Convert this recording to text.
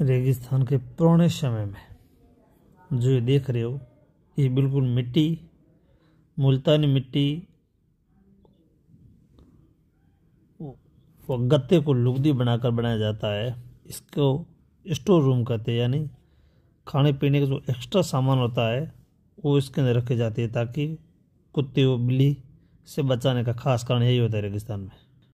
रेगिस्तान के पुराने समय में जो ये देख रहे हो ये बिल्कुल मिट्टी मुल्तानी मिट्टी वो गत्ते को लुगदी बनाकर बनाया जाता है इसको स्टोर रूम कहते हैं यानी खाने पीने का जो एक्स्ट्रा सामान होता है वो इसके अंदर रखे जाते हैं ताकि कुत्ते व बिल्ली से बचाने का खास कारण यही होता है रेगिस्तान में